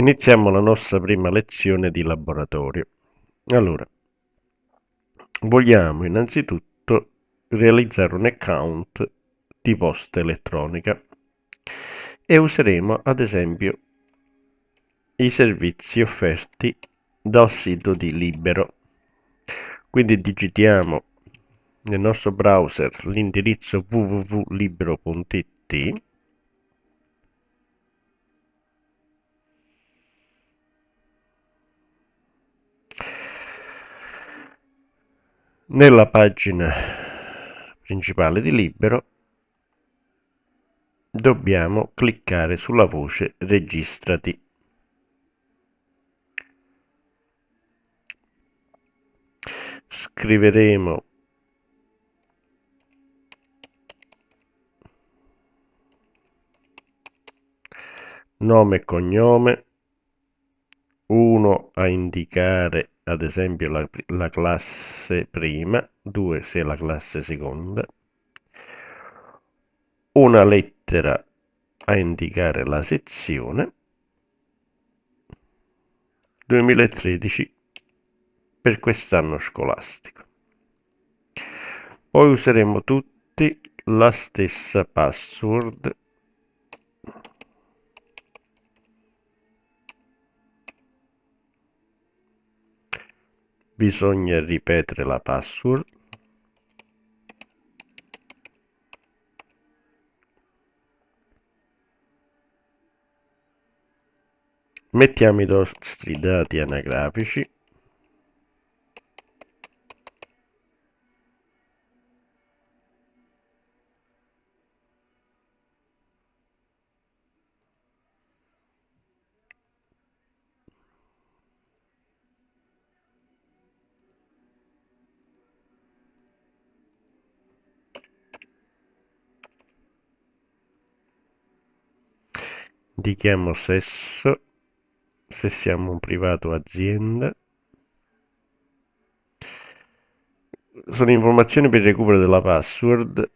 Iniziamo la nostra prima lezione di laboratorio. Allora, vogliamo innanzitutto realizzare un account di posta elettronica e useremo ad esempio i servizi offerti dal sito di Libero. Quindi digitiamo nel nostro browser l'indirizzo www.libero.it nella pagina principale di Libero dobbiamo cliccare sulla voce registrati. Scriveremo nome e cognome, uno a indicare ad esempio la, la classe prima, 2 se la classe seconda, una lettera a indicare la sezione, 2013 per quest'anno scolastico. Poi useremo tutti la stessa password bisogna ripetere la password mettiamo i nostri dati anagrafici indichiamo sesso, se siamo un privato azienda. Sono informazioni per il recupero della password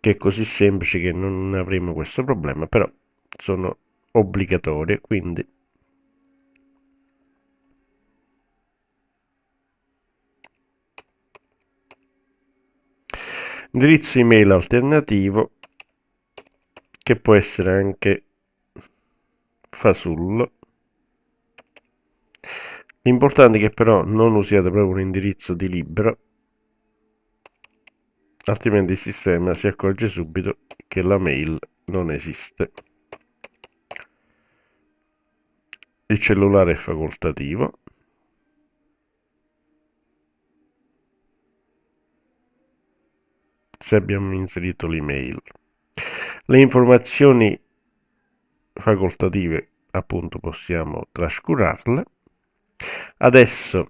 che è così semplice che non avremo questo problema, però sono obbligatorie, quindi indirizzo email alternativo che può essere anche fasullo l'importante è che però non usiate proprio un indirizzo di libro altrimenti il sistema si accorge subito che la mail non esiste il cellulare è facoltativo se abbiamo inserito l'email le informazioni facoltative appunto possiamo trascurarle. Adesso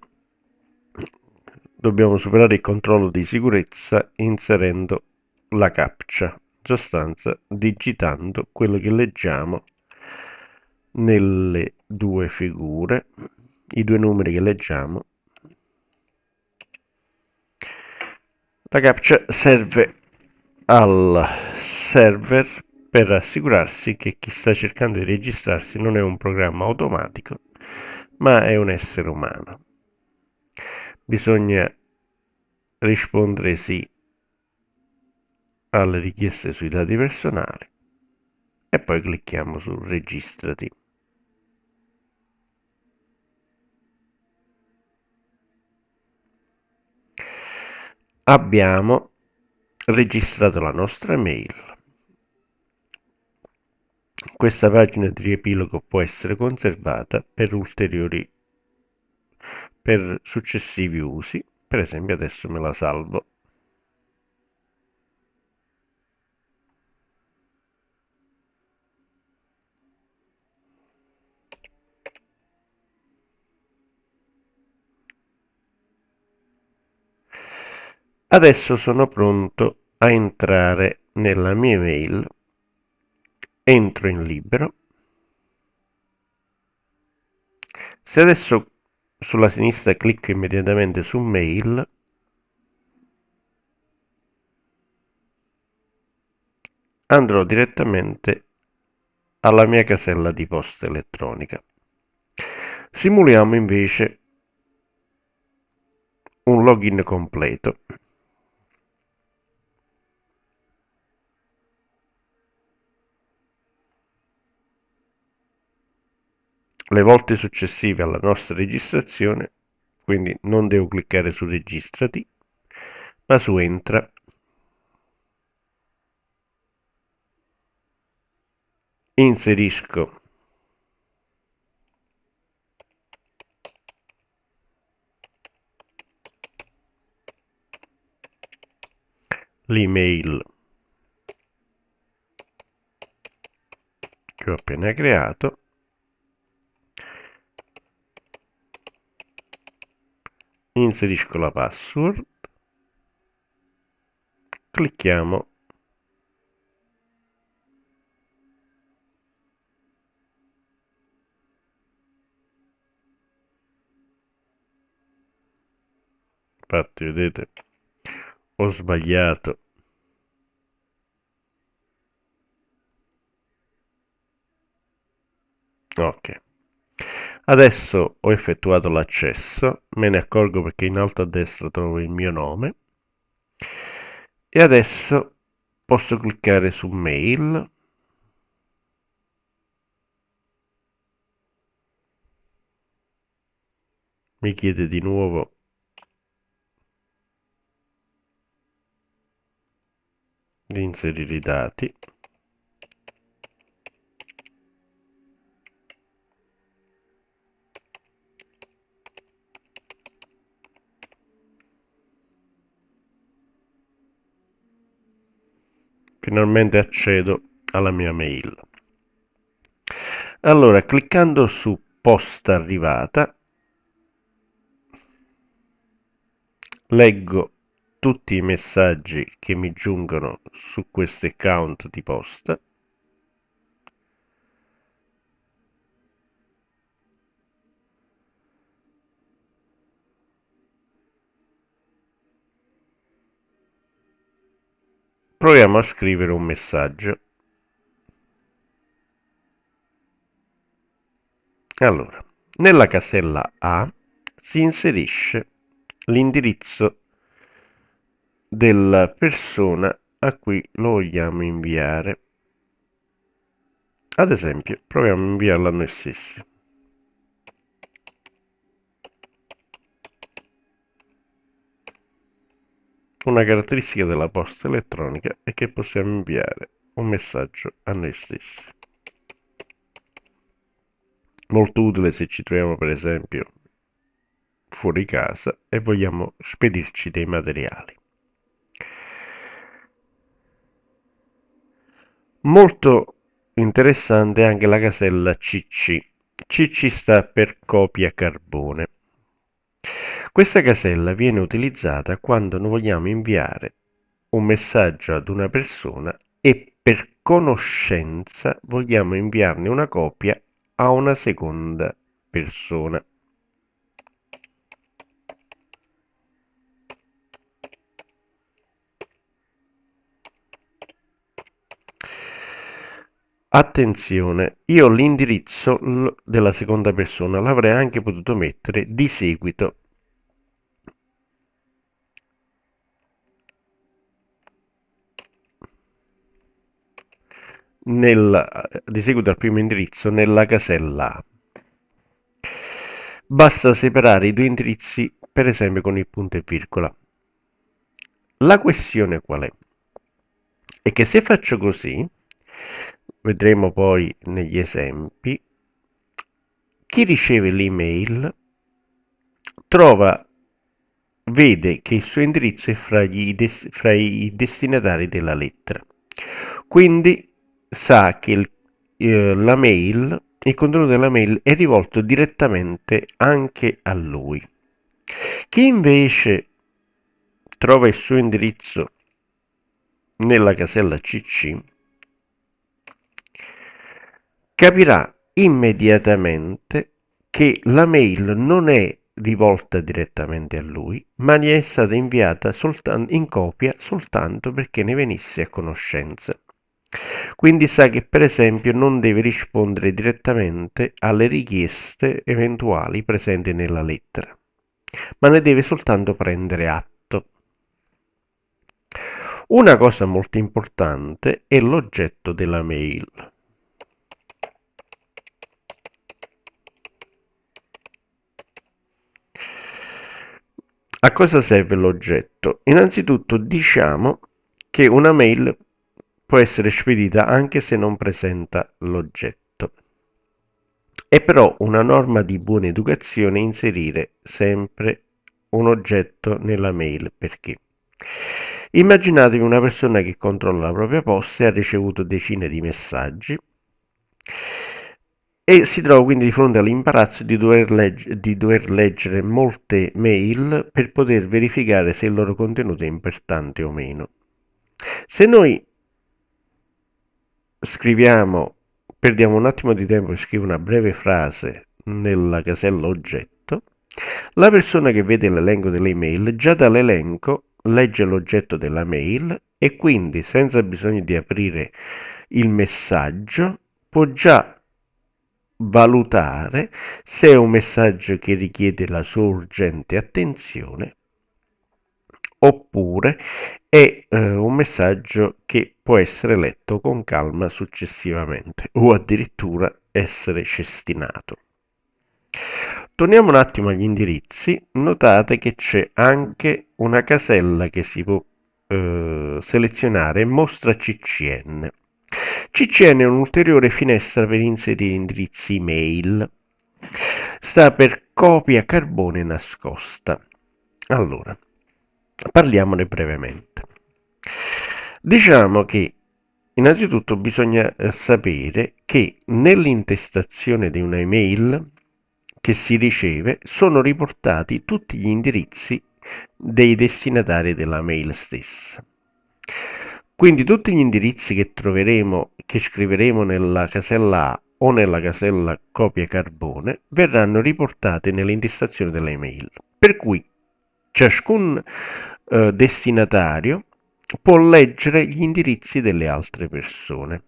dobbiamo superare il controllo di sicurezza inserendo la captcha, in sostanza digitando quello che leggiamo nelle due figure, i due numeri che leggiamo. La captcha serve al server per assicurarsi che chi sta cercando di registrarsi non è un programma automatico, ma è un essere umano. Bisogna rispondere sì alle richieste sui dati personali e poi clicchiamo su registrati. Abbiamo registrato la nostra mail questa pagina di riepilogo può essere conservata per ulteriori per successivi usi, per esempio adesso me la salvo. Adesso sono pronto a entrare nella mia mail entro in libero se adesso sulla sinistra clicco immediatamente su mail andrò direttamente alla mia casella di posta elettronica simuliamo invece un login completo le volte successive alla nostra registrazione, quindi non devo cliccare su registrati, ma su entra. Inserisco l'email che ho appena creato inserisco la password clicchiamo infatti vedete ho sbagliato ok Adesso ho effettuato l'accesso, me ne accorgo perché in alto a destra trovo il mio nome e adesso posso cliccare su mail mi chiede di nuovo di inserire i dati finalmente accedo alla mia mail. Allora, cliccando su posta arrivata, leggo tutti i messaggi che mi giungono su questo account di posta proviamo a scrivere un messaggio allora nella casella A si inserisce l'indirizzo della persona a cui lo vogliamo inviare ad esempio proviamo a inviarlo a noi stessi Una caratteristica della posta elettronica è che possiamo inviare un messaggio a noi stessi. Molto utile se ci troviamo per esempio fuori casa e vogliamo spedirci dei materiali. Molto interessante anche la casella CC. CC sta per copia carbone. Questa casella viene utilizzata quando noi vogliamo inviare un messaggio ad una persona e per conoscenza vogliamo inviarne una copia a una seconda persona. Attenzione, io l'indirizzo della seconda persona l'avrei anche potuto mettere di seguito nel, ad eseguito al primo indirizzo nella casella A. Basta separare i due indirizzi per esempio con il punto e virgola. La questione qual è? È che se faccio così, vedremo poi negli esempi, chi riceve l'email trova, vede che il suo indirizzo è fra, des, fra i destinatari della lettera. Quindi sa che il, eh, la mail, il contenuto della mail è rivolto direttamente anche a lui. Chi invece trova il suo indirizzo nella casella CC capirà immediatamente che la mail non è rivolta direttamente a lui, ma gli è stata inviata in copia soltanto perché ne venisse a conoscenza. Quindi sa che per esempio non deve rispondere direttamente alle richieste eventuali presenti nella lettera, ma ne deve soltanto prendere atto. Una cosa molto importante è l'oggetto della mail. A cosa serve l'oggetto? Innanzitutto diciamo che una mail può essere spedita anche se non presenta l'oggetto. È però una norma di buona educazione inserire sempre un oggetto nella mail perché immaginatevi una persona che controlla la propria posta e ha ricevuto decine di messaggi e si trova quindi di fronte all'imbarazzo di dover, di dover, leggere molte mail per poter verificare se il loro contenuto è importante o meno. Se noi scriviamo, perdiamo un attimo di tempo e scrivo una breve frase nella casella oggetto, la persona che vede l'elenco delle email già dall'elenco legge l'oggetto della mail e quindi senza bisogno di aprire il messaggio può già valutare se è un messaggio che richiede la sua urgente attenzione oppure è eh, un messaggio che può essere letto con calma successivamente o addirittura essere cestinato. Torniamo un attimo agli indirizzi, notate che c'è anche una casella che si può eh, selezionare, mostra CCN. CCN è un'ulteriore finestra per inserire indirizzi email, sta per copia carbone nascosta. Allora, Parliamone brevemente. Diciamo che innanzitutto bisogna eh, sapere che nell'intestazione di una email che si riceve sono riportati tutti gli indirizzi dei destinatari della mail stessa. Quindi tutti gli indirizzi che troveremo, che scriveremo nella casella A o nella casella copia carbone verranno riportati nell'intestazione dell'email. Per cui ciascun eh, destinatario può leggere gli indirizzi delle altre persone.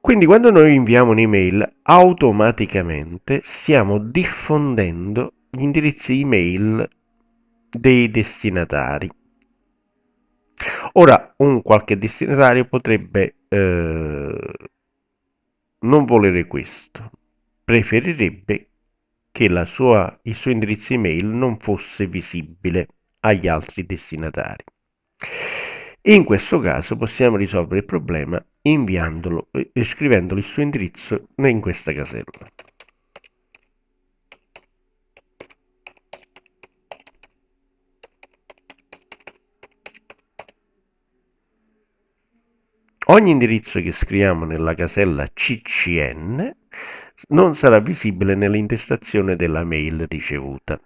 Quindi quando noi inviamo un'email automaticamente stiamo diffondendo gli indirizzi email dei destinatari. Ora un qualche destinatario potrebbe eh, non volere questo, preferirebbe che sua, il suo indirizzo email non fosse visibile agli altri destinatari. In questo caso possiamo risolvere il problema inviandolo e eh, scrivendo il suo indirizzo in questa casella. Ogni indirizzo che scriviamo nella casella CCN non sarà visibile nell'intestazione della mail ricevuta.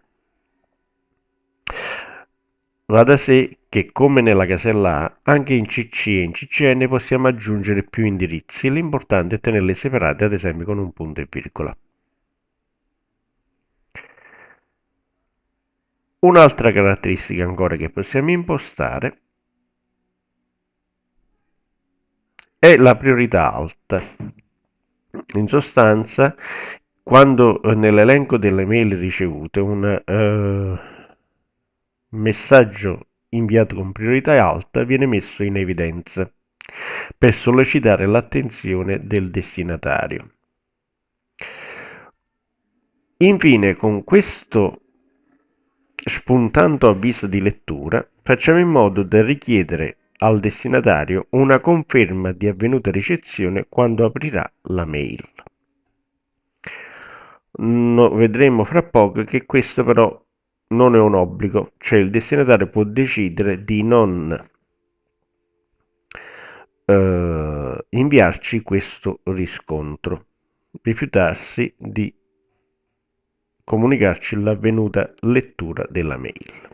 Va da sé che come nella casella A, anche in CC e in CCN possiamo aggiungere più indirizzi, l'importante è tenerli separate ad esempio con un punto e virgola. Un'altra caratteristica ancora che possiamo impostare è la priorità alta, in sostanza, quando eh, nell'elenco delle mail ricevute un eh, messaggio inviato con priorità alta viene messo in evidenza per sollecitare l'attenzione del destinatario. Infine, con questo spuntante avviso di lettura, facciamo in modo da richiedere al destinatario una conferma di avvenuta ricezione quando aprirà la mail. No, vedremo fra poco che questo però non è un obbligo, cioè il destinatario può decidere di non eh, inviarci questo riscontro, rifiutarsi di comunicarci l'avvenuta lettura della mail.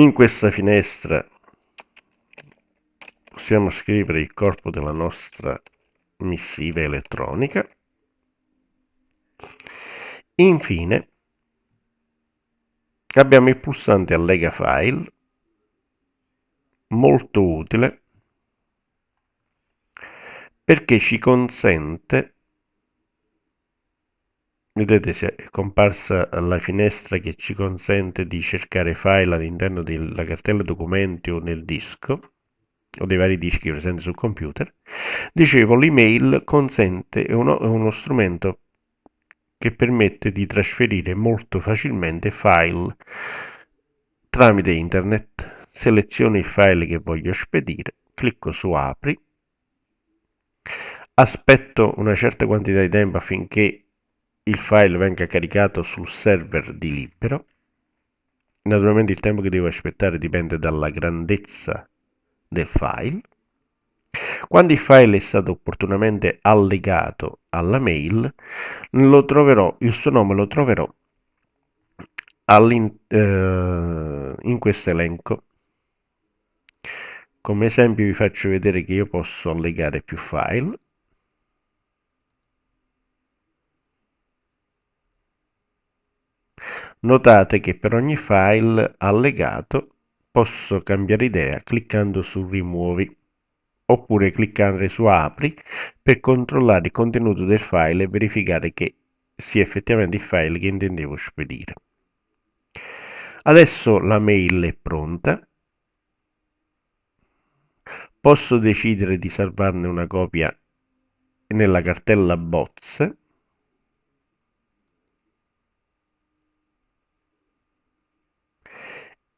in questa finestra possiamo scrivere il corpo della nostra missiva elettronica infine abbiamo il pulsante allega file molto utile perché ci consente vedete se è comparsa la finestra che ci consente di cercare file all'interno della cartella documenti o nel disco o dei vari dischi presenti sul computer dicevo l'email consente è uno, è uno strumento che permette di trasferire molto facilmente file tramite internet seleziono il file che voglio spedire clicco su apri aspetto una certa quantità di tempo affinché il file venga caricato sul server di libero. Naturalmente il tempo che devo aspettare dipende dalla grandezza del file. Quando il file è stato opportunamente allegato alla mail, troverò, il suo nome lo troverò eh, in questo elenco. Come esempio vi faccio vedere che io posso allegare più file Notate che per ogni file allegato posso cambiare idea cliccando su rimuovi oppure cliccando su apri per controllare il contenuto del file e verificare che sia effettivamente il file che intendevo spedire. Adesso la mail è pronta. Posso decidere di salvarne una copia nella cartella bozze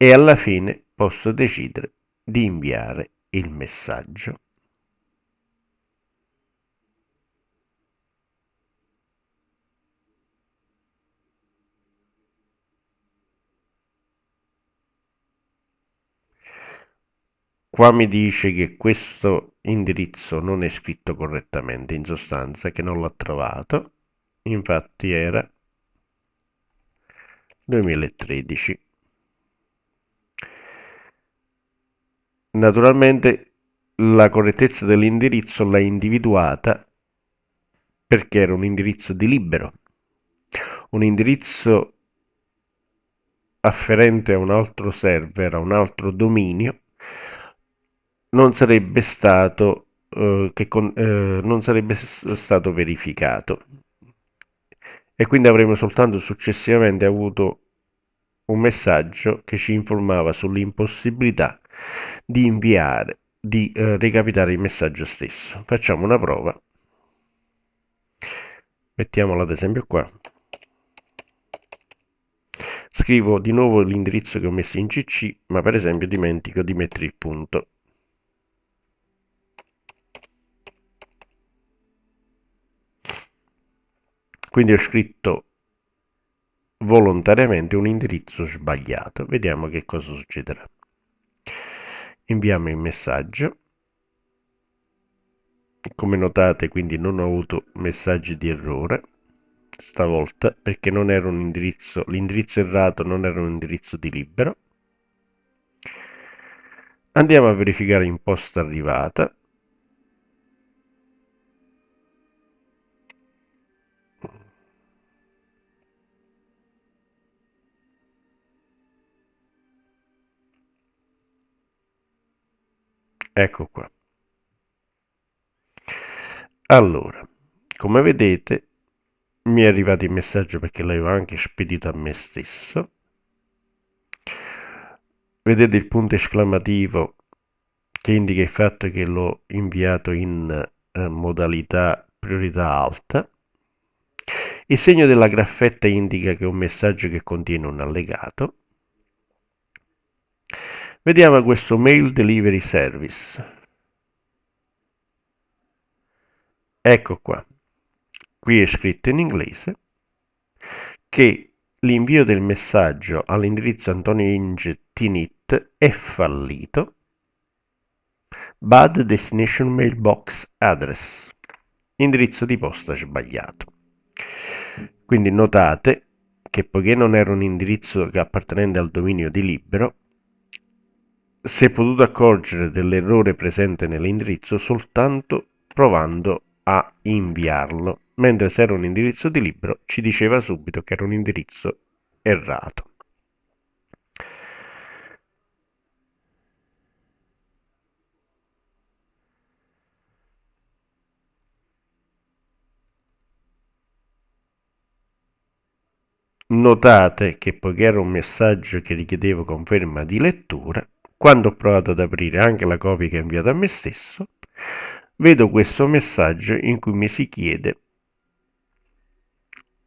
e alla fine posso decidere di inviare il messaggio. Qua mi dice che questo indirizzo non è scritto correttamente, in sostanza che non l'ha trovato, infatti era 2013. naturalmente la correttezza dell'indirizzo l'ha individuata perché era un indirizzo di libero, un indirizzo afferente a un altro server, a un altro dominio, non sarebbe stato, eh, che con, eh, non sarebbe stato verificato e quindi avremmo soltanto successivamente avuto un messaggio che ci informava sull'impossibilità di inviare, di eh, recapitare il messaggio stesso. Facciamo una prova. Mettiamola ad esempio qua. Scrivo di nuovo l'indirizzo che ho messo in CC, ma per esempio dimentico di mettere il punto. Quindi ho scritto volontariamente un indirizzo sbagliato. Vediamo che cosa succederà inviamo il messaggio come notate quindi non ho avuto messaggi di errore stavolta perché non era un indirizzo l'indirizzo errato non era un indirizzo di libero andiamo a verificare imposta arrivata Ecco qua. Allora, come vedete, mi è arrivato il messaggio perché l'avevo anche spedito a me stesso. Vedete il punto esclamativo che indica il fatto che l'ho inviato in eh, modalità priorità alta. Il segno della graffetta indica che è un messaggio che contiene un allegato. Vediamo questo Mail Delivery Service. Ecco qua. Qui è scritto in inglese che l'invio del messaggio all'indirizzo Antonio Ingetinit è fallito. Bad Destination Mailbox Address. Indirizzo di posta sbagliato. Quindi notate che poiché non era un indirizzo appartenente al dominio di libero, si è potuto accorgere dell'errore presente nell'indirizzo soltanto provando a inviarlo, mentre se era un indirizzo di libro ci diceva subito che era un indirizzo errato. Notate che poiché era un messaggio che richiedeva conferma di lettura, quando ho provato ad aprire anche la copia che ho inviato a me stesso, vedo questo messaggio in cui mi si chiede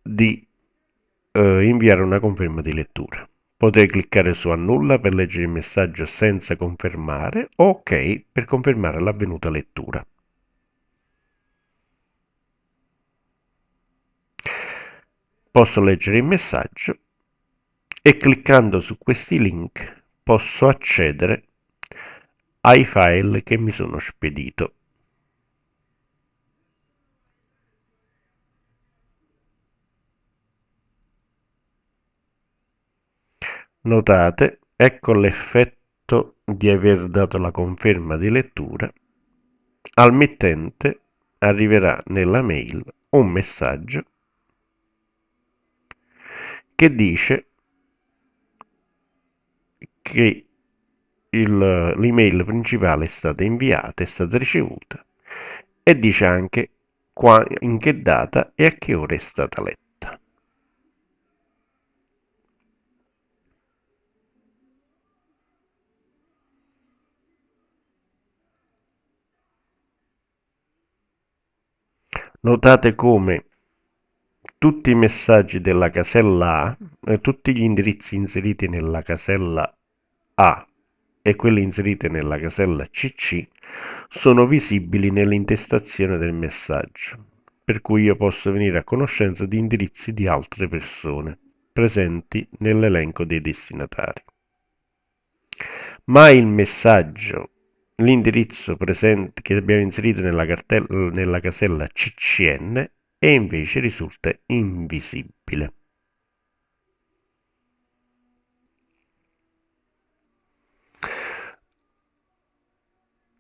di eh, inviare una conferma di lettura. Potete cliccare su annulla per leggere il messaggio senza confermare o ok per confermare l'avvenuta lettura. Posso leggere il messaggio e cliccando su questi link posso accedere ai file che mi sono spedito. Notate, ecco l'effetto di aver dato la conferma di lettura. Al mittente arriverà nella mail un messaggio che dice che il, l'email principale è stata inviata, è stata ricevuta e dice anche qua, in che data e a che ora è stata letta. Notate come tutti i messaggi della casella A, tutti gli indirizzi inseriti nella casella a e quelle inserite nella casella CC sono visibili nell'intestazione del messaggio, per cui io posso venire a conoscenza di indirizzi di altre persone presenti nell'elenco dei destinatari. Ma il messaggio, l'indirizzo presente che abbiamo inserito nella, cartella, nella casella CCN e invece risulta invisibile.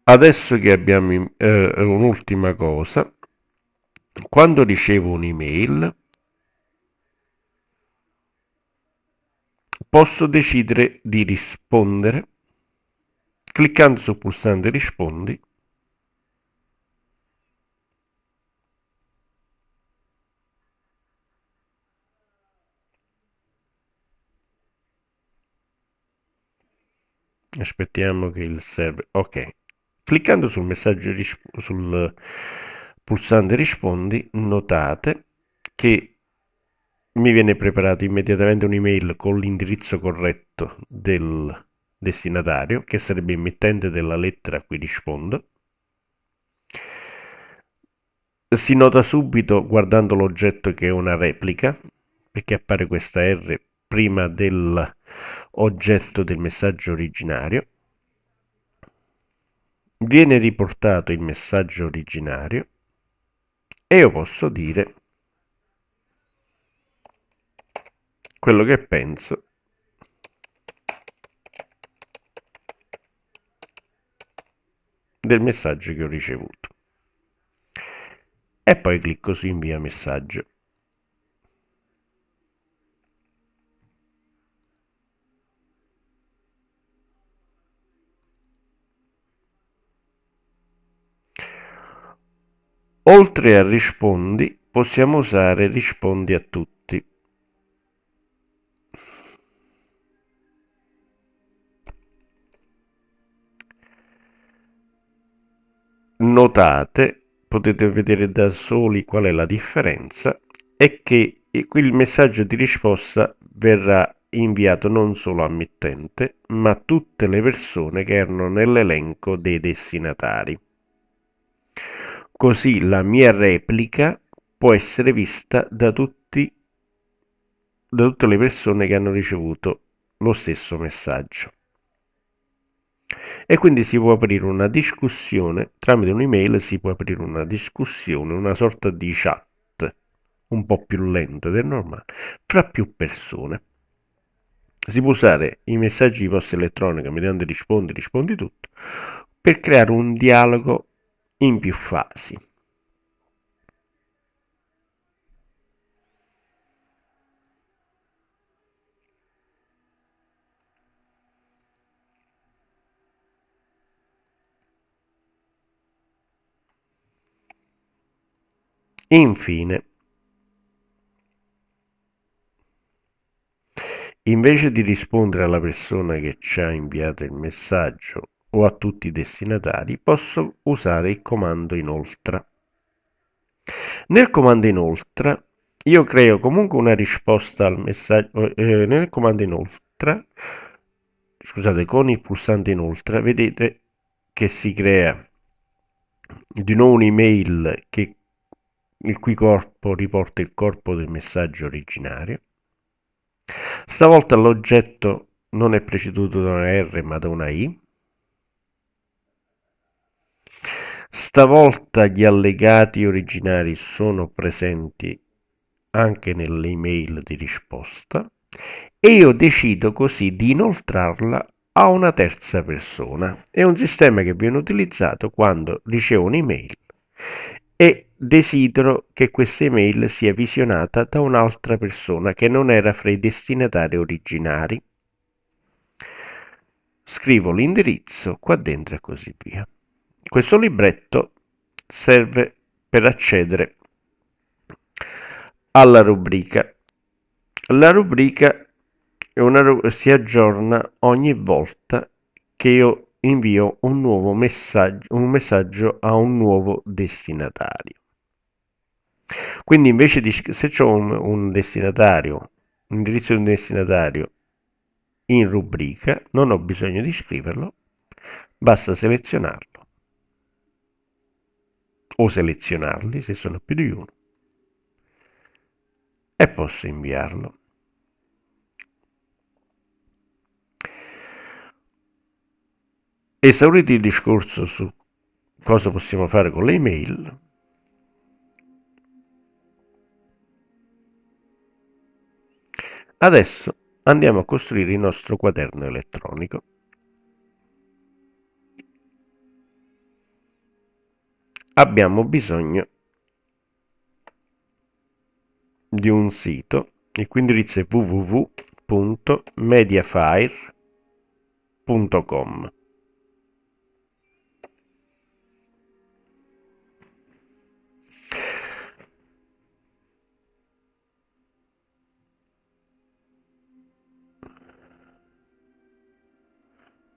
adesso che abbiamo eh, eh, un'ultima cosa quando ricevo un'email posso decidere di rispondere cliccando sul pulsante rispondi aspettiamo che il server ok Cliccando sul, messaggio, sul pulsante rispondi notate che mi viene preparato immediatamente un'email con l'indirizzo corretto del destinatario che sarebbe il mittente della lettera a cui rispondo si nota subito guardando l'oggetto che è una replica perché appare questa R prima dell'oggetto del messaggio originario viene riportato il messaggio originario e io posso dire quello che penso del messaggio che ho ricevuto e poi clicco su invia messaggio Oltre a rispondi possiamo usare rispondi a tutti. Notate, potete vedere da soli qual è la differenza, è che qui il messaggio di risposta verrà inviato non solo al mittente, ma a tutte le persone che erano nell'elenco dei destinatari. Così la mia replica può essere vista da, tutti, da tutte le persone che hanno ricevuto lo stesso messaggio. E quindi si può aprire una discussione, tramite un'email si può aprire una discussione, una sorta di chat, un po' più lenta del normale, fra più persone. Si può usare i messaggi di posta elettronica mediante rispondi, rispondi tutto, per creare un dialogo in più fasi. Infine, invece di rispondere alla persona che ci ha inviato il messaggio o a tutti i destinatari, posso usare il comando inoltre. Nel comando inoltre io creo comunque una risposta al messaggio eh, eh, nel comando inoltre scusate con il pulsante inoltre vedete che si crea di nuovo un'email che il cui corpo riporta il corpo del messaggio originario stavolta l'oggetto non è preceduto da una R ma da una I Stavolta gli allegati originari sono presenti anche nell'email di risposta e io decido così di inoltrarla a una terza persona. È un sistema che viene utilizzato quando ricevo un'email e desidero che questa email sia visionata da un'altra persona che non era fra i destinatari originari. Scrivo l'indirizzo qua dentro e così via. Questo libretto serve per accedere alla rubrica. La rubrica ru si aggiorna ogni volta che io invio un nuovo messaggio, un messaggio a un nuovo destinatario. Quindi invece di se c'è un, un destinatario, un indirizzo di un destinatario in rubrica, non ho bisogno di scriverlo, basta selezionarlo o selezionarli se sono più di uno e posso inviarlo. Esaurito il discorso su cosa possiamo fare con le email, adesso andiamo a costruire il nostro quaderno elettronico. abbiamo bisogno di un sito e quindi indirizzo è www.mediafire.com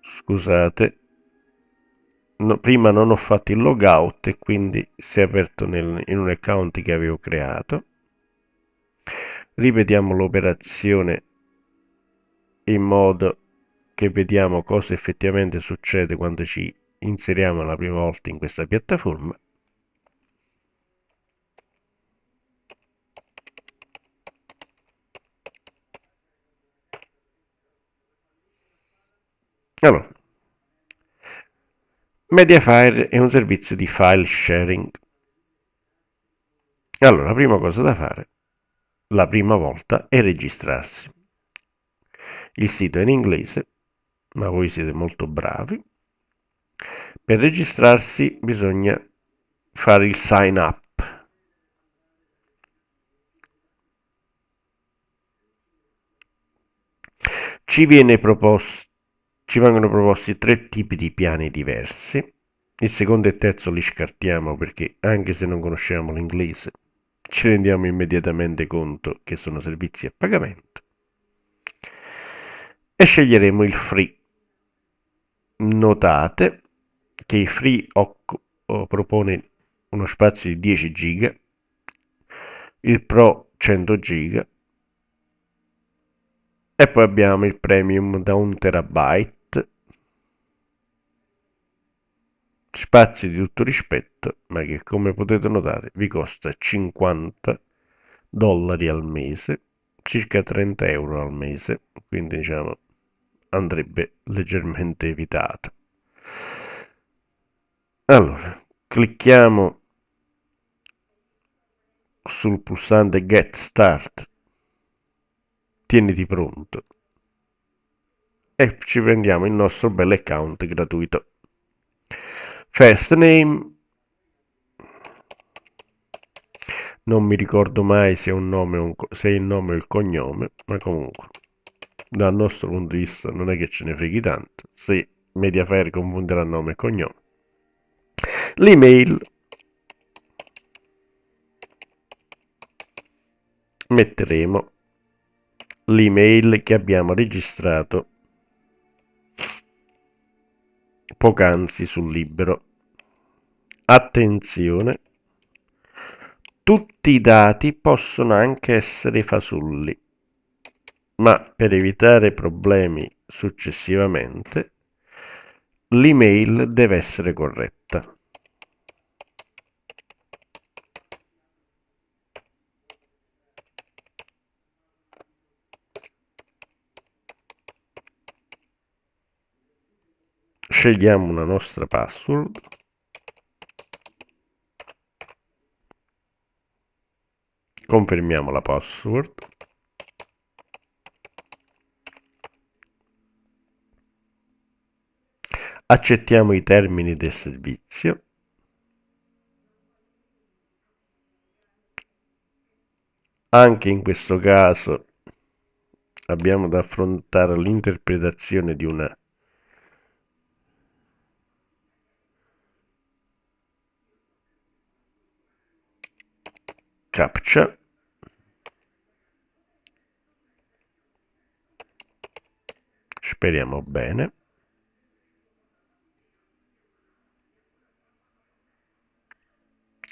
scusate no, prima non ho fatto il logout e quindi si è aperto nel, in un account che avevo creato ripetiamo l'operazione in modo che vediamo cosa effettivamente succede quando ci inseriamo la prima volta in questa piattaforma allora Mediafire è un servizio di file sharing. Allora, la prima cosa da fare, la prima volta, è registrarsi. Il sito è in inglese, ma voi siete molto bravi. Per registrarsi bisogna fare il sign up. Ci viene proposto ci vengono proposti tre tipi di piani diversi. Il secondo e il terzo li scartiamo perché anche se non conosciamo l'inglese ci rendiamo immediatamente conto che sono servizi a pagamento. E sceglieremo il free. Notate che il free propone uno spazio di 10 giga, il pro 100 giga e poi abbiamo il premium da 1 terabyte spazi di tutto rispetto, ma che come potete notare vi costa 50 dollari al mese, circa 30 euro al mese, quindi diciamo andrebbe leggermente evitato. Allora, clicchiamo sul pulsante Get Start, tieniti pronto e ci prendiamo il nostro bel account gratuito first name non mi ricordo mai se è un nome un, se è il nome o il cognome ma comunque dal nostro punto di vista non è che ce ne freghi tanto se Mediafair confonderà nome e cognome l'email metteremo l'email che abbiamo registrato poc'anzi sul libero Attenzione, tutti i dati possono anche essere fasulli, ma per evitare problemi successivamente, l'email deve essere corretta. Scegliamo una nostra password confermiamo la password accettiamo i termini del servizio anche in questo caso abbiamo da affrontare l'interpretazione di una captcha speriamo bene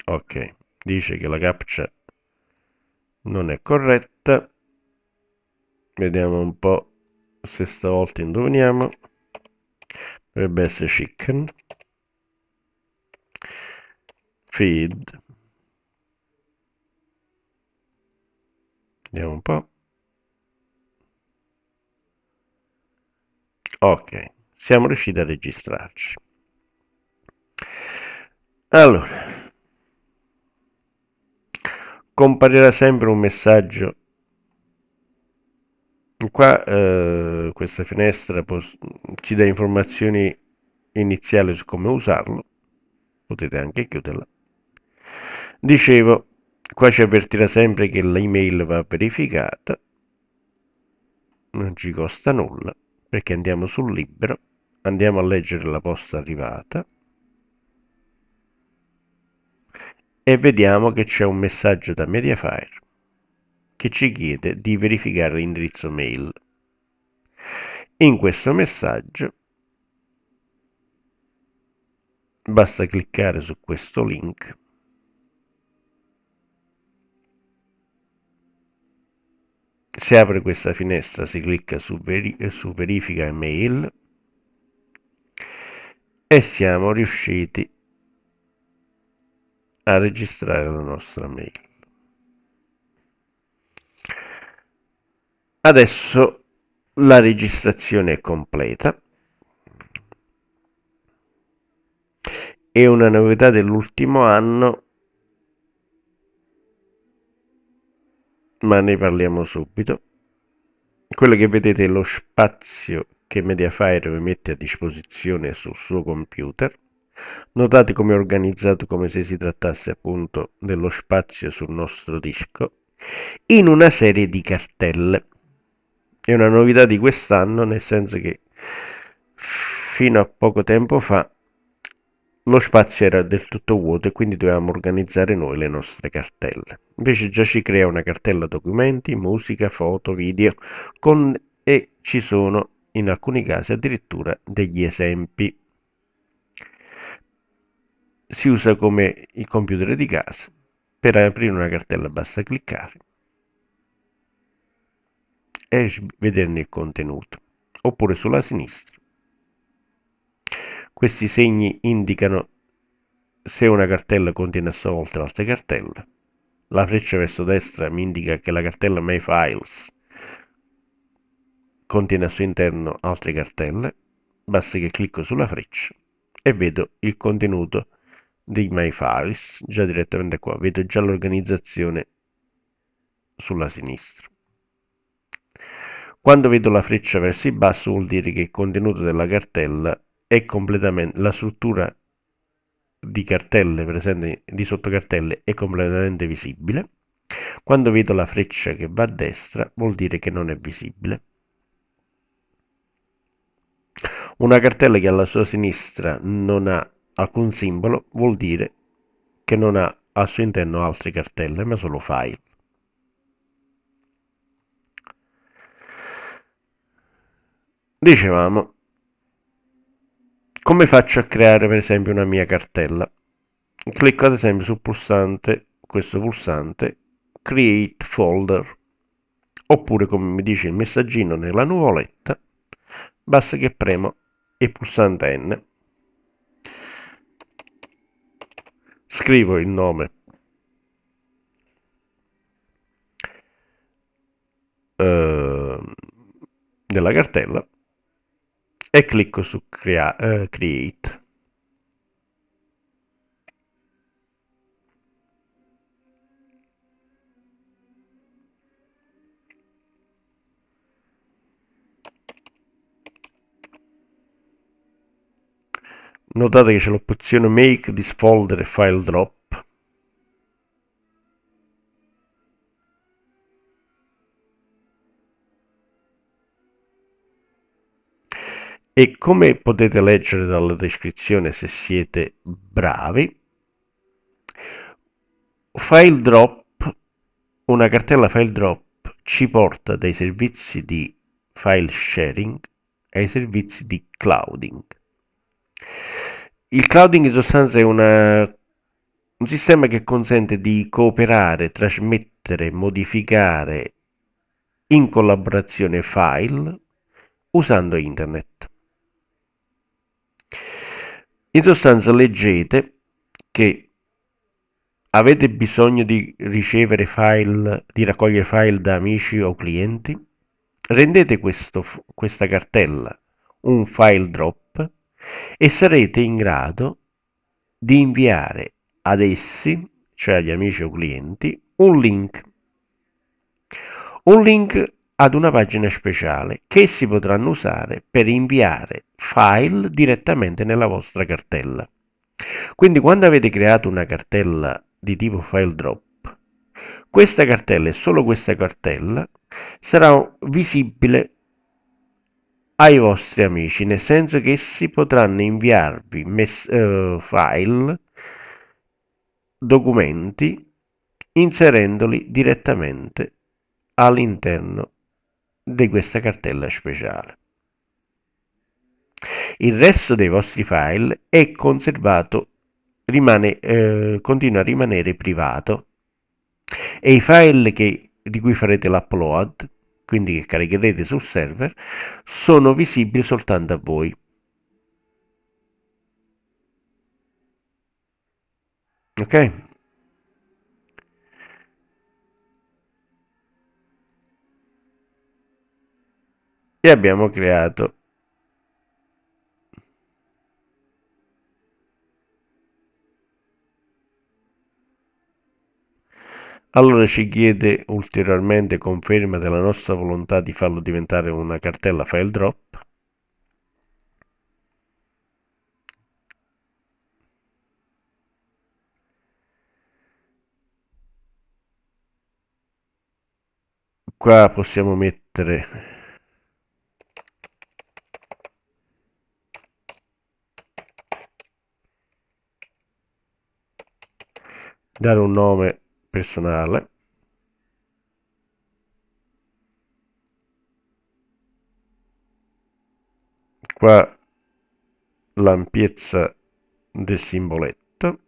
ok dice che la captcha non è corretta vediamo un po se stavolta indoviniamo dovrebbe essere chicken feed Vediamo un po'. Ok, siamo riusciti a registrarci. Allora, comparirà sempre un messaggio. Qua eh, questa finestra ci dà informazioni iniziali su come usarlo. Potete anche chiuderla. Dicevo, qua ci avvertirà sempre che l'email va verificata non ci costa nulla perché andiamo sul libro andiamo a leggere la posta arrivata e vediamo che c'è un messaggio da Mediafire che ci chiede di verificare l'indirizzo mail. In questo messaggio basta cliccare su questo link si apre questa finestra, si clicca su, veri su verifica email e siamo riusciti a registrare la nostra mail. Adesso la registrazione è completa. e una novità dell'ultimo anno ma ne parliamo subito. Quello che vedete è lo spazio che Mediafire mette a disposizione sul suo computer. Notate come è organizzato come se si trattasse appunto dello spazio sul nostro disco in una serie di cartelle. È una novità di quest'anno nel senso che fino a poco tempo fa lo spazio era del tutto vuoto e quindi dovevamo organizzare noi le nostre cartelle. Invece già ci crea una cartella documenti, musica, foto, video con... e ci sono in alcuni casi addirittura degli esempi. Si usa come il computer di casa. Per aprire una cartella basta cliccare e vederne il contenuto. Oppure sulla sinistra questi segni indicano se una cartella contiene a sua volta altre cartelle. La freccia verso destra mi indica che la cartella Files contiene al suo interno altre cartelle. Basta che clicco sulla freccia e vedo il contenuto dei di Files già direttamente qua. Vedo già l'organizzazione sulla sinistra. Quando vedo la freccia verso il basso vuol dire che il contenuto della cartella è completamente la struttura di cartelle presente di sottocartelle è completamente visibile quando vedo la freccia che va a destra vuol dire che non è visibile una cartella che alla sua sinistra non ha alcun simbolo vuol dire che non ha al suo interno altre cartelle ma solo file dicevamo come faccio a creare per esempio una mia cartella clicco ad esempio sul pulsante questo pulsante create folder oppure come mi dice il messaggino nella nuvoletta basta che premo il pulsante N scrivo il nome ehm, della cartella e clicco su crea eh, Create. Notate che c'è l'opzione Make this folder e file drop e come potete leggere dalla descrizione se siete bravi, file drop, una cartella file drop ci porta dai servizi di file sharing ai servizi di clouding. Il clouding in sostanza è una, un sistema che consente di cooperare, trasmettere, modificare in collaborazione file usando internet. In sostanza leggete che avete bisogno di ricevere file, di raccogliere file da amici o clienti, rendete questo, questa cartella un file drop e sarete in grado di inviare ad essi, cioè agli amici o clienti, un link. Un link ad una pagina speciale che si potranno usare per inviare file direttamente nella vostra cartella. Quindi quando avete creato una cartella di tipo file drop, questa cartella e solo questa cartella sarà visibile ai vostri amici, nel senso che essi potranno inviarvi uh, file, documenti, inserendoli direttamente all'interno di questa cartella speciale. Il resto dei vostri file è conservato, rimane, eh, continua a rimanere privato e i file che, di cui farete l'upload, quindi che caricherete sul server, sono visibili soltanto a voi. Ok? e abbiamo creato Allora ci chiede ulteriormente conferma della nostra volontà di farlo diventare una cartella file drop. Qua possiamo mettere dare un nome personale qua l'ampiezza del simboletto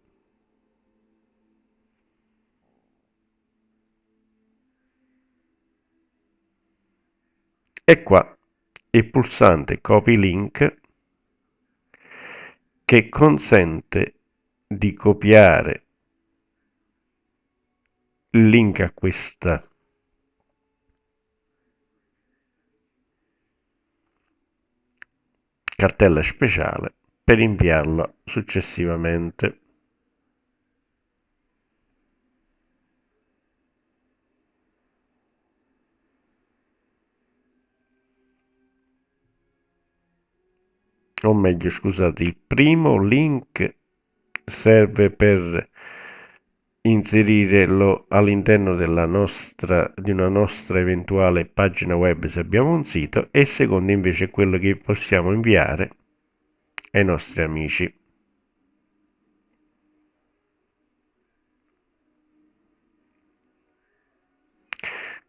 e qua il pulsante copy link che consente di copiare link a questa cartella speciale per inviarla successivamente. o meglio scusate il primo link serve per inserirlo all'interno di una nostra eventuale pagina web se abbiamo un sito e il secondo invece è quello che possiamo inviare ai nostri amici.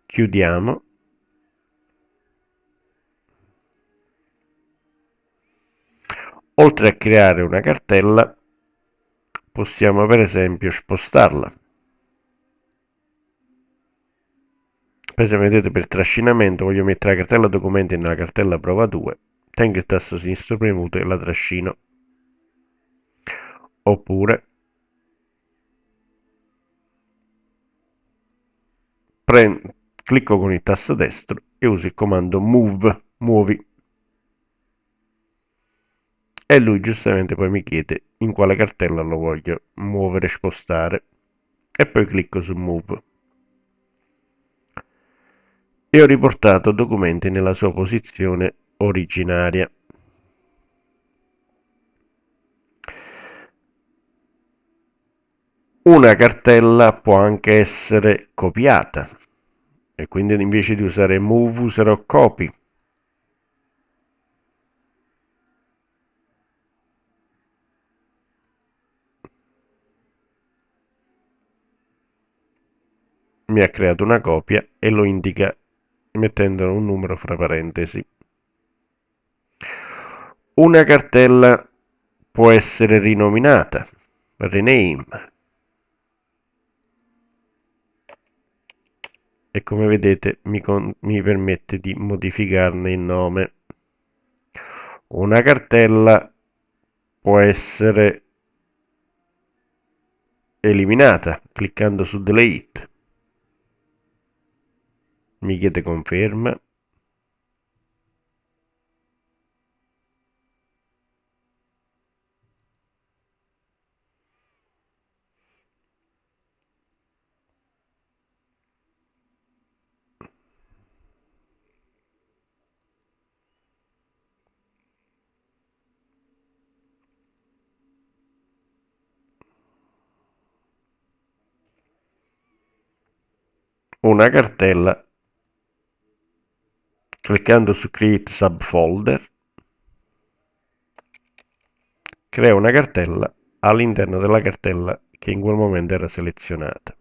Chiudiamo. Oltre a creare una cartella possiamo per esempio spostarla. Per esempio vedete per trascinamento voglio mettere la cartella documenti nella cartella prova 2, tengo il tasto sinistro premuto e la trascino. Oppure prendo, clicco con il tasto destro e uso il comando move, muovi e lui giustamente poi mi chiede in quale cartella lo voglio muovere e spostare e poi clicco su move e ho riportato documenti nella sua posizione originaria una cartella può anche essere copiata e quindi invece di usare move userò copy mi ha creato una copia e lo indica mettendo un numero fra parentesi. Una cartella può essere rinominata, rename. E come vedete mi, con, mi permette di modificarne il nome. Una cartella può essere eliminata cliccando su delete mi chiede conferma una cartella cliccando su Create Subfolder, crea una cartella all'interno della cartella che in quel momento era selezionata.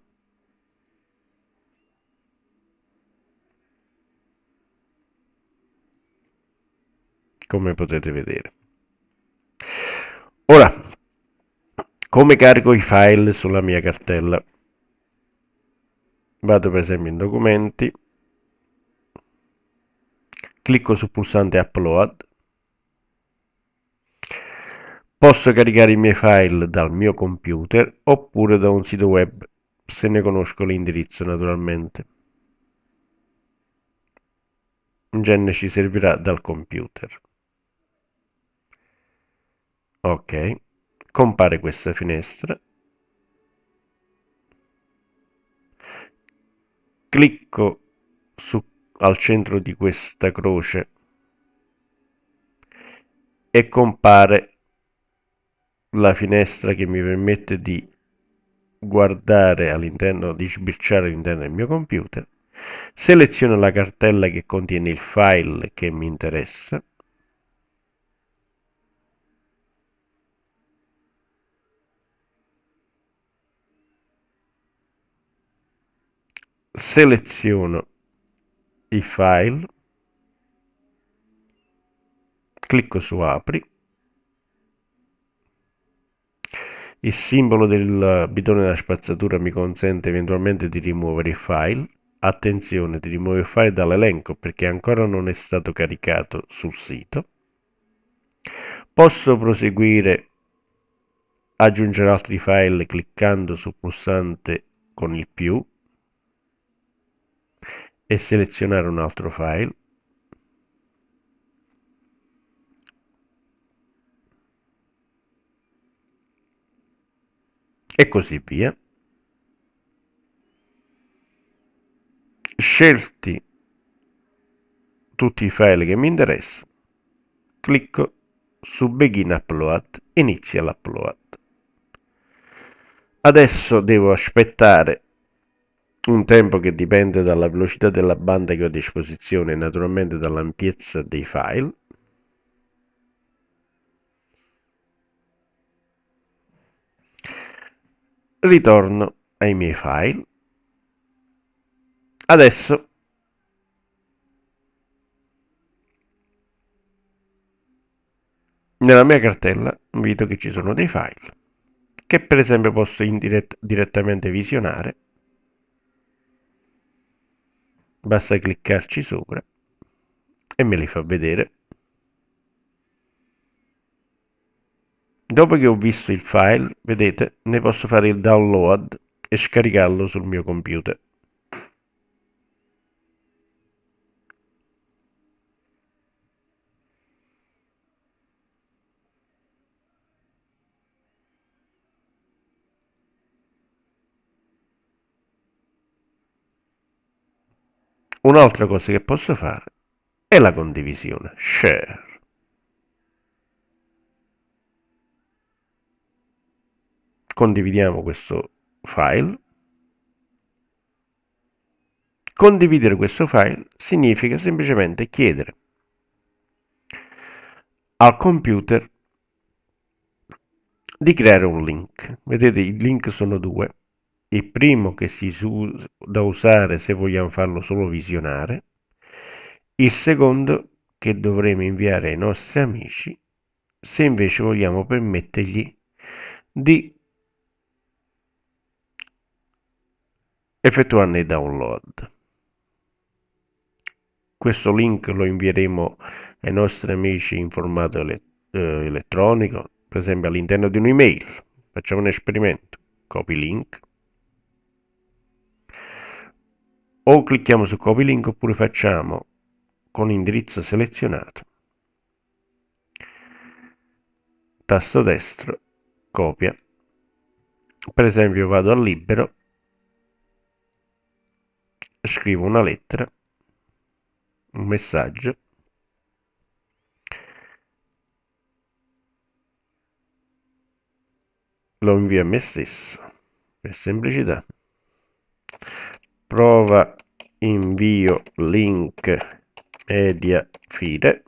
come potete vedere. Ora, come carico i file sulla mia cartella? Vado per esempio in documenti, clicco sul pulsante upload posso caricare i miei file dal mio computer oppure da un sito web se ne conosco l'indirizzo naturalmente in genere ci servirà dal computer ok compare questa finestra clicco su al centro di questa croce e compare la finestra che mi permette di guardare all'interno, di sbirciare all'interno del mio computer, seleziono la cartella che contiene il file che mi interessa, seleziono i file, clicco su apri, il simbolo del bidone della spazzatura mi consente eventualmente di rimuovere i file, attenzione di rimuovere il file dall'elenco perché ancora non è stato caricato sul sito, posso proseguire aggiungere altri file cliccando sul pulsante con il più e selezionare un altro file e così via scelti tutti i file che mi interessano clicco su begin upload inizia l'upload adesso devo aspettare un tempo che dipende dalla velocità della banda che ho a disposizione e naturalmente dall'ampiezza dei file ritorno ai miei file adesso nella mia cartella vedo che ci sono dei file che per esempio posso dirett direttamente visionare basta cliccarci sopra e me li fa vedere dopo che ho visto il file vedete ne posso fare il download e scaricarlo sul mio computer Un'altra cosa che posso fare è la condivisione, share. Condividiamo questo file. Condividere questo file significa semplicemente chiedere al computer di creare un link. Vedete, i link sono due il primo che si da usare se vogliamo farlo solo visionare, il secondo che dovremo inviare ai nostri amici se invece vogliamo permettergli di effettuarne il download. Questo link lo invieremo ai nostri amici in formato ele eh, elettronico, per esempio all'interno di un'email. Facciamo un esperimento. Copy link o clicchiamo su copy link oppure facciamo con indirizzo selezionato tasto destro copia per esempio vado al libero scrivo una lettera un messaggio lo invio a me stesso per semplicità prova invio link media file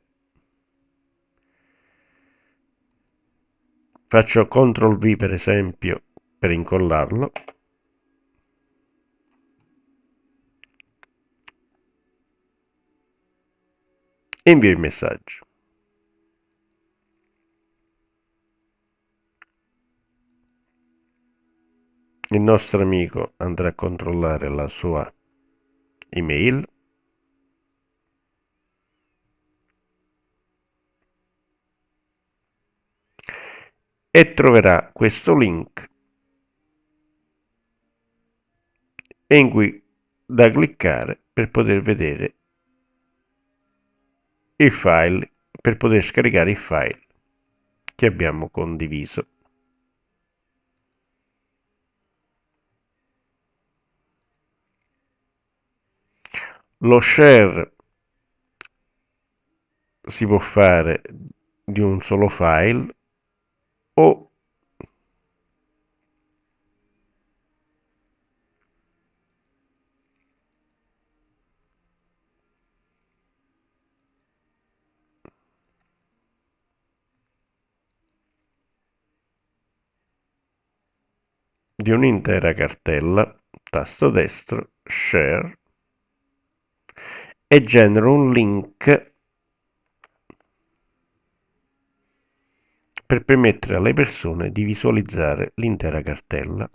faccio CTRL V per esempio per incollarlo invio il messaggio il nostro amico andrà a controllare la sua email e troverà questo link in cui da cliccare per poter vedere il file per poter scaricare il file che abbiamo condiviso lo share si può fare di un solo file o di un'intera cartella, tasto destro, share, e genero un link per permettere alle persone di visualizzare l'intera cartella.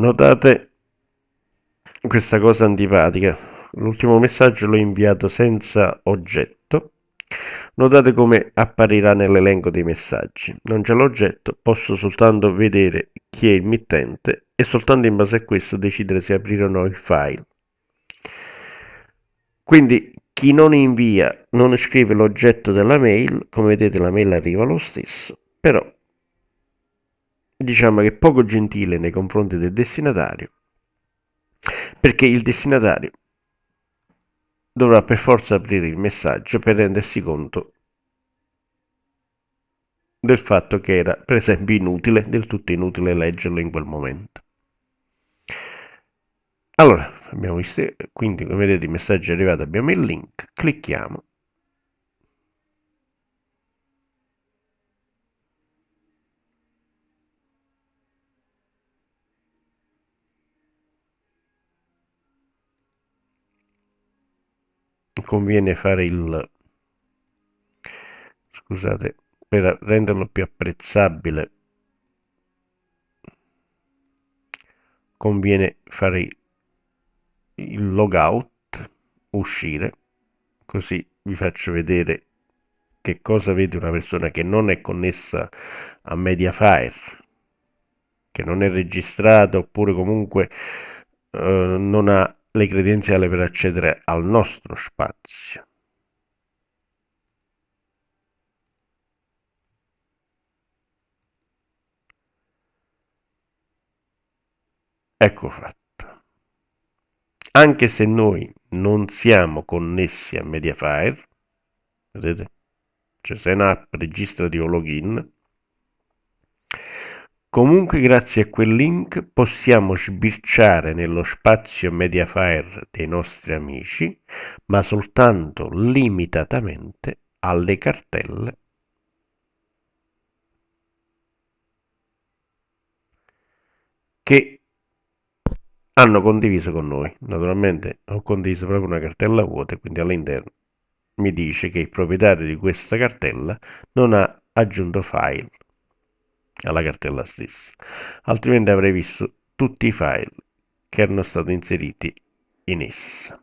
Notate questa cosa antipatica. L'ultimo messaggio l'ho inviato senza oggetto. Notate come apparirà nell'elenco dei messaggi. Non c'è l'oggetto, posso soltanto vedere chi è il mittente e soltanto in base a questo decidere se aprire o no il file. Quindi chi non invia, non scrive l'oggetto della mail, come vedete la mail arriva lo stesso, però diciamo che poco gentile nei confronti del destinatario, perché il destinatario dovrà per forza aprire il messaggio per rendersi conto del fatto che era per esempio inutile, del tutto inutile leggerlo in quel momento. Allora, abbiamo visto, quindi come vedete il messaggio è arrivato, abbiamo il link, clicchiamo conviene fare il scusate per renderlo più apprezzabile conviene fare il logout uscire così vi faccio vedere che cosa vede una persona che non è connessa a Mediafire che non è registrata oppure comunque eh, non ha le credenziali per accedere al nostro spazio. Ecco fatto. Anche se noi non siamo connessi a Mediafire, vedete, c'è cioè sign registra di login, Comunque grazie a quel link possiamo sbirciare nello spazio Mediafire dei nostri amici, ma soltanto limitatamente alle cartelle che hanno condiviso con noi. Naturalmente ho condiviso proprio una cartella vuota, quindi all'interno mi dice che il proprietario di questa cartella non ha aggiunto file alla cartella stessa, altrimenti avrei visto tutti i file che erano stati inseriti in essa.